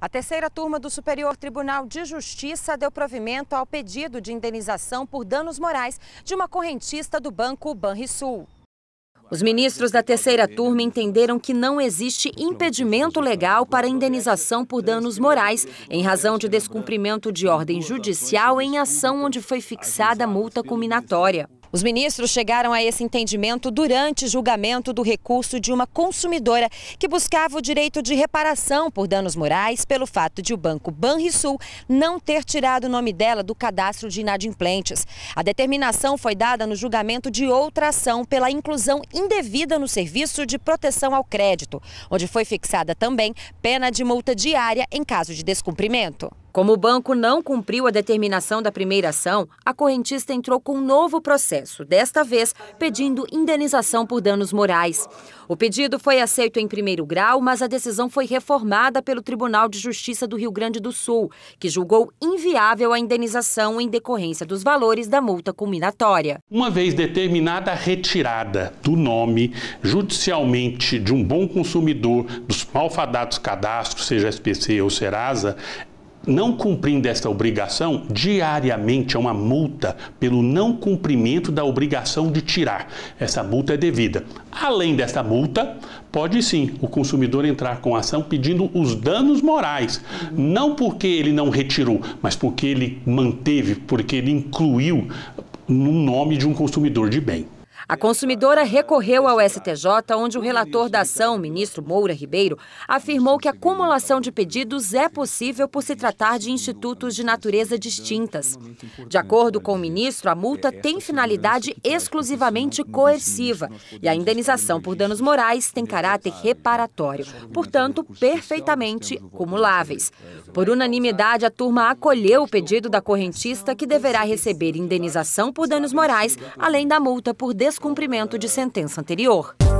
A terceira turma do Superior Tribunal de Justiça deu provimento ao pedido de indenização por danos morais de uma correntista do banco Banrisul. Os ministros da terceira turma entenderam que não existe impedimento legal para indenização por danos morais em razão de descumprimento de ordem judicial em ação onde foi fixada multa culminatória. Os ministros chegaram a esse entendimento durante julgamento do recurso de uma consumidora que buscava o direito de reparação por danos morais pelo fato de o banco Banrisul não ter tirado o nome dela do cadastro de inadimplentes. A determinação foi dada no julgamento de outra ação pela inclusão indevida no serviço de proteção ao crédito, onde foi fixada também pena de multa diária em caso de descumprimento. Como o banco não cumpriu a determinação da primeira ação, a correntista entrou com um novo processo, desta vez pedindo indenização por danos morais. O pedido foi aceito em primeiro grau, mas a decisão foi reformada pelo Tribunal de Justiça do Rio Grande do Sul, que julgou inviável a indenização em decorrência dos valores da multa culminatória. Uma vez determinada a retirada do nome judicialmente de um bom consumidor dos malfadados cadastros, seja SPC ou Serasa, não cumprindo esta obrigação, diariamente é uma multa pelo não cumprimento da obrigação de tirar. Essa multa é devida. Além desta multa, pode sim o consumidor entrar com ação pedindo os danos morais. Não porque ele não retirou, mas porque ele manteve, porque ele incluiu no nome de um consumidor de bem. A consumidora recorreu ao STJ, onde o relator da ação, ministro Moura Ribeiro, afirmou que a acumulação de pedidos é possível por se tratar de institutos de natureza distintas. De acordo com o ministro, a multa tem finalidade exclusivamente coerciva e a indenização por danos morais tem caráter reparatório, portanto, perfeitamente cumuláveis. Por unanimidade, a turma acolheu o pedido da correntista que deverá receber indenização por danos morais, além da multa por desonestidade descumprimento de sentença anterior.